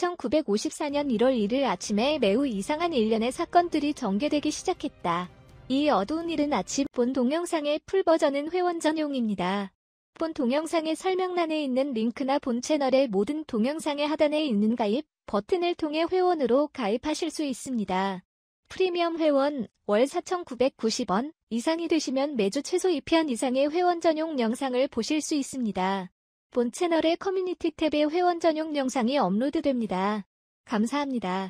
1954년 1월 1일 아침에 매우 이상한 일련의 사건들이 전개되기 시작했다. 이 어두운 일은 아침 본 동영상의 풀 버전은 회원 전용입니다. 본 동영상의 설명란에 있는 링크나 본 채널의 모든 동영상의 하단에 있는 가입 버튼을 통해 회원으로 가입하실 수 있습니다. 프리미엄 회원 월 4,990원 이상이 되시면 매주 최소 2편 이상의 회원 전용 영상을 보실 수 있습니다. 본 채널의 커뮤니티 탭에 회원 전용 영상이 업로드됩니다. 감사합니다.